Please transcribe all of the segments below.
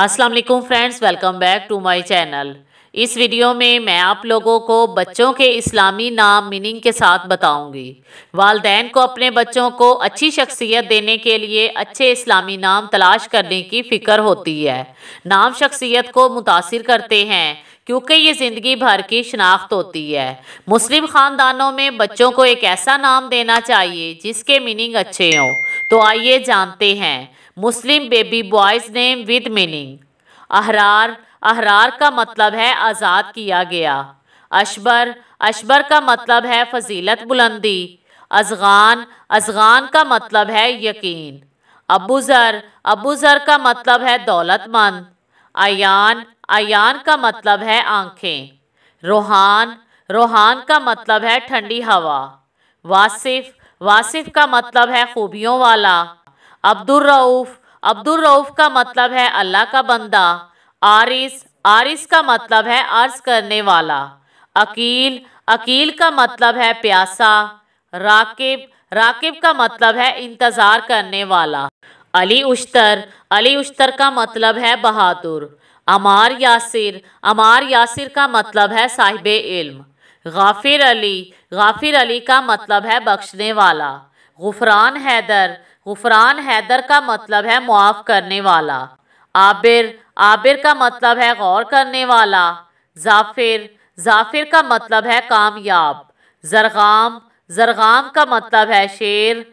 अस्सलाम वालेकुम friends welcome back to my channel इस वीडियो में मैं आप लोगों को बच्चों के इस्लामी नाम मीनिंग के साथ बताऊंगी वालदेन को अपने बच्चों को अच्छी शख्सियत देने के लिए अच्छे इस्लामी नाम तलाश करने की फ़िक्र होती है नाम शख्सियत को मुतासर करते हैं क्योंकि ये ज़िंदगी भर की शनाख्त होती है मुस्लिम ख़ानदानों में बच्चों को एक ऐसा नाम देना चाहिए जिसके मीनिंग अच्छे हों तो आइए जानते हैं Muslim baby boys name with meaning Ahrar Ahrar का मतलब है आज़ाद किया गया अशबर अशबर का मतलब है फजीलत बुलंदी अजगान अजगान का मतलब है यकीन अबू ज़र अबू ज़र का मतलब है दौलतमंद अयान अयान का मतलब है आंखें रोहान रोहान का मतलब है ठंडी हवा वासिफ वासिफ का मतलब है खूबियों वाला अब्दुल अब्दुल रऊफ का मतलब है अल्लाह का बंदा आरिस आरिस का मतलब है अर्ज करने वाला अकील अकील का मतलब है प्यासा राकिब राकिब का मतलब है इंतज़ार करने वाला अली उश्तर अली उश्तर का मतलब है बहादुर अमार यासिर अमार यासिर का मतलब है साहिब इल्म गाफिर अली गाफिर अली का मतलब है बख्शने वाला गुफरान हैदर गुफरान हैदर का मतलब है मुआफ़ करने वाला आबिर आबिर का मतलब है गौर करने वाला जाफिर जाफिर का मतलब है कामयाब जरगाम जरगाम का मतलब है शेर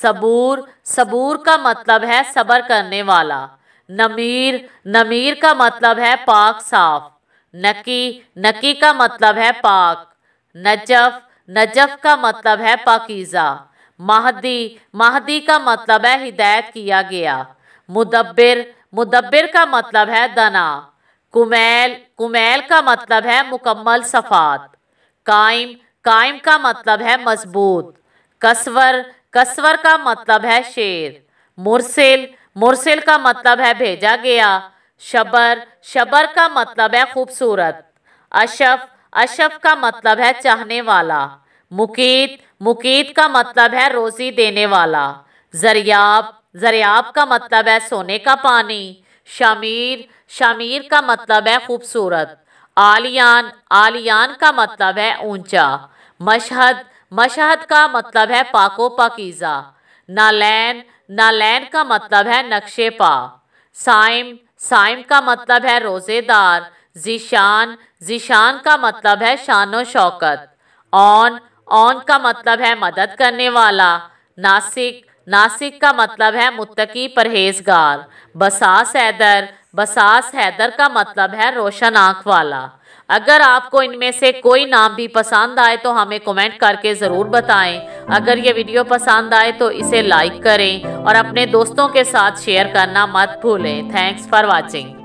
सबूर सबूर का मतलब है सब्र करने वाला नमीर नमीर का मतलब है पाक साफ नकी नकी का मतलब है पाक नजफ नजफ का मतलब है पाकिज़ा महदी महदी का मतलब है हिदायत किया गया मुदब्बिर मुदब्बिर का मतलब है दना कुमैल कुमैल का मतलब है मुकम्मल सफ़ात कायम कायम का मतलब है मजबूत कसवर कसवर का मतलब है शेर मुरसिल मुरसिल का मतलब है भेजा गया शबर शबर का मतलब है खूबसूरत अशफ अशफ का मतलब है चाहने वाला मुकीत मुकीत का मतलब है रोजी देने वाला जरियाब जरियाब का मतलब है सोने का पानी शमीर शमीर का मतलब है खूबसूरत आलियान आलियान का मतलब है ऊंचा मशहद मशहद का मतलब है पाको पकीजा नालैन नालैन का मतलब है नक्शे पा साइम साइम का मतलब है रोज़ेदार जीशान जीशान का मतलब है शान शौकत ऑन ऑन का मतलब है मदद करने वाला नासिक नासिक का मतलब है मुत्तकी परहेजगार बसास हैदर बसास हैदर का मतलब है रोशन आंख वाला अगर आपको इनमें से कोई नाम भी पसंद आए तो हमें कमेंट करके ज़रूर बताएं अगर ये वीडियो पसंद आए तो इसे लाइक करें और अपने दोस्तों के साथ शेयर करना मत भूलें थैंक्स फॉर वॉचिंग